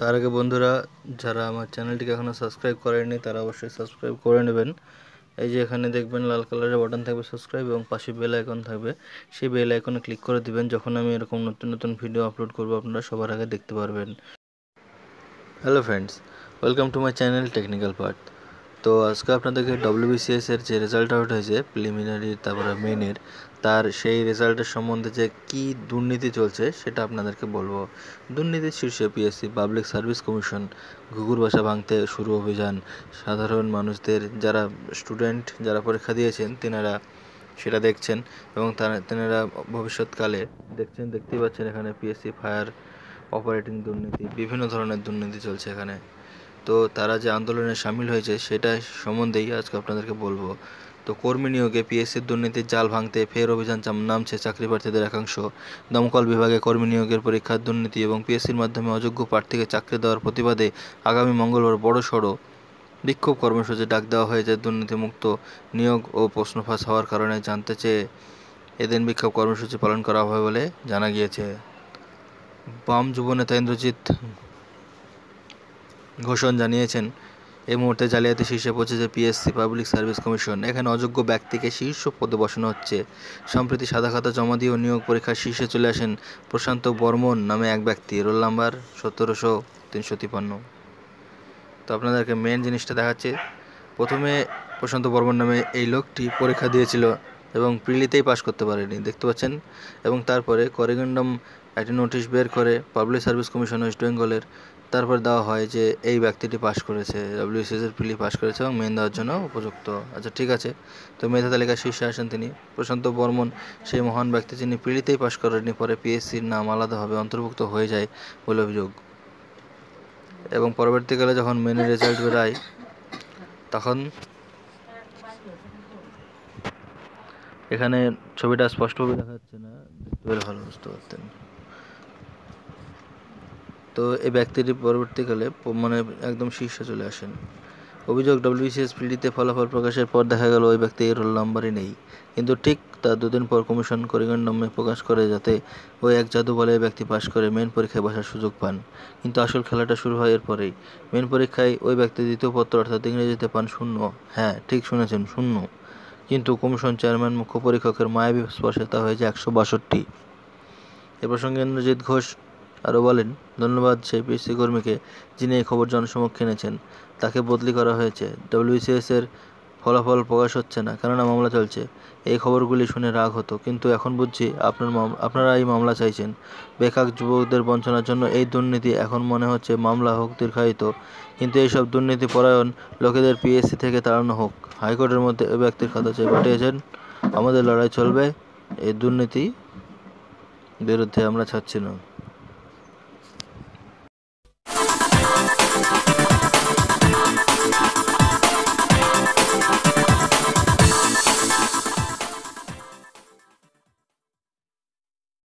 তার আগে বন্ধুরা যারা আমার চ্যানেলটিকে এখনও সাবস্ক্রাইব করেনি তারা অবশ্যই সাবস্ক্রাইব করে নেবেন এই যে এখানে দেখবেন লাল কালারের বাটন থাকবে সাবস্ক্রাইব এবং পাশে বেল আইকন থাকবে সেই বেল আইকনে ক্লিক করে দিবেন যখন আমি এরকম নতুন নতুন ভিডিও আপলোড করব আপনারা সবার আগে দেখতে পারবেন hello friends welcome to my channel technical part তো আজকে আপনাদেরকে ডব্লিউবিসিএস এর যে রেজাল্ট আউট হয়েছে প্রিলিমিনারি তারপরে মেনের তার সেই রেজাল্টের সম্বন্ধে যে কি দুর্নীতি চলছে সেটা আপনাদেরকে বলবো দুর্নীতির শীর্ষে পিএসসি পাবলিক সার্ভিস কমিশন ঘুঘুর বাসা ভাঙতে শুরু অভিযান সাধারণ মানুষদের যারা স্টুডেন্ট যারা পরীক্ষা দিয়েছেন তেনারা সেটা দেখছেন এবং তারা তেনারা ভবিষ্যৎকালে দেখছেন দেখতেই পাচ্ছেন এখানে পিএসসি ফায়ার অপারেটিং দুর্নীতি বিভিন্ন ধরনের দুর্নীতি চলছে এখানে তো তারা যে আন্দোলনে সামিল হয়েছে সেটা সম্বন্ধেই আজকে আপনাদেরকে বলবো তো কর্মী নিয়োগে পিএসসির দুর্নীতির জাল ভাঙতে ফের অভিযান নামছে চাকরি প্রার্থীদের একাংশ দমকল বিভাগে কর্মী নিয়োগের পরীক্ষার দুর্নীতি এবং পিএসসির মাধ্যমে অযোগ্য প্রার্থীকে চাকরি দেওয়ার প্রতিবাদে আগামী মঙ্গলবার বড় সড়ো বিক্ষোভ কর্মসূচি ডাক দেওয়া হয়েছে দুর্নীতিমুক্ত নিয়োগ ও ফাঁস হওয়ার কারণে জানতে চেয়ে এদিন বিক্ষোভ কর্মসূচি পালন করা হবে বলে জানা গিয়েছে বাম যুব নেতা ইন্দ্রজিৎ ঘোষণ জানিয়েছেন এই মুহূর্তে জালিয়াতি শীর্ষে পৌঁছেছে পিএসসি পাবলিক সার্ভিস কমিশন এখানে অযোগ্য ব্যক্তিকে শীর্ষ পদে বসানো হচ্ছে সম্প্রতি সাদা খাতা জমা দিয়ে নিয়োগ পরীক্ষার শীর্ষে চলে আসেন প্রশান্ত বর্মন নামে এক ব্যক্তি রোল নাম্বার সতেরোশো তিনশো তিপান্ন তো আপনাদেরকে মেন জিনিসটা দেখাচ্ছে প্রথমে প্রশান্ত বর্মন নামে এই লোকটি পরীক্ষা দিয়েছিল এবং প্রিলিতেই পাশ করতে পারেনি দেখতে পাচ্ছেন এবং তারপরে করিগেন্ডম একটি নোটিশ বের করে পাবলিক সার্ভিস কমিশন ওয়েস্ট বেঙ্গলের তারপর দেওয়া হয় যে এই ব্যক্তিটি পাশ করেছে ডাব্লিউসিএসের প্রিলি পাশ করেছে এবং মেন দেওয়ার জন্য উপযুক্ত আচ্ছা ঠিক আছে তো মেধা তালিকার শীর্ষে আসেন তিনি প্রশান্ত বর্মন সেই মহান ব্যক্তি যিনি প্রিলিতেই পাশ করেননি পরে পিএসসির নাম আলাদাভাবে অন্তর্ভুক্ত হয়ে যায় বলে অভিযোগ এবং পরবর্তীকালে যখন মেনের রেজাল্ট বেরোয় তখন এখানে ছবিটা স্পষ্টভাবে দেখা যাচ্ছে না দেখতে পেলে ভালো বুঝতে পারতেন তো এই ব্যক্তিটি পরবর্তীকালে মানে একদম শীর্ষে চলে আসেন অভিযোগ ডব্লিউবিসিএস পিডিতে ফলাফল প্রকাশের পর দেখা গেল ওই ব্যক্তি রোল নাম্বারই নেই কিন্তু ঠিক তা দুদিন পর কমিশন করিগন নামে প্রকাশ করে যাতে ওই এক জাদু বলে ব্যক্তি পাশ করে মেন পরীক্ষায় বসার সুযোগ পান কিন্তু আসল খেলাটা শুরু হয় এরপরেই মেন পরীক্ষায় ওই ব্যক্তি দ্বিতীয় পত্র অর্থাৎ ইংরেজিতে পান শূন্য হ্যাঁ ঠিক শুনেছেন শূন্য কিন্তু কমিশন চেয়ারম্যান মুখ্য পরীক্ষকের মায়াবী স্পর্শে তা হয়েছে একশো বাষট্টি এ প্রসঙ্গে ইন্দ্রজিৎ ঘোষ আরও বলেন ধন্যবাদ সেই পিএসসি কর্মীকে যিনি এই খবর জনসমক্ষে এনেছেন তাকে বদলি করা হয়েছে ডব্লিউসিএস এর ফলাফল প্রকাশ হচ্ছে না কেননা মামলা চলছে এই খবরগুলি শুনে রাগ হতো কিন্তু এখন বুঝছি আপনার আপনারা এই মামলা চাইছেন বেকাক যুবকদের বঞ্চনার জন্য এই দুর্নীতি এখন মনে হচ্ছে মামলা হোক দীর্ঘায়িত কিন্তু এইসব দুর্নীতি পরায়ণ লোকেদের পিএসসি থেকে তাড়ানো হোক হাইকোর্টের মধ্যে এ ব্যক্তির কথা চেয়ে পাঠিয়েছেন আমাদের লড়াই চলবে এই দুর্নীতি বিরুদ্ধে আমরা ছাড়ছি না